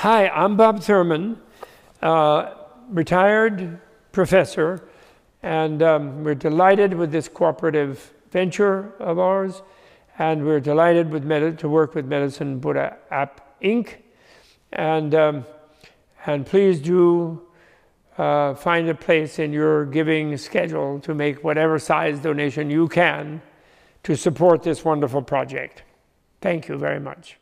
Hi, I'm Bob Thurman, uh, retired professor, and um, we're delighted with this cooperative venture of ours, and we're delighted with to work with Medicine Buddha App Inc. And, um, and please do uh, find a place in your giving schedule to make whatever size donation you can to support this wonderful project. Thank you very much.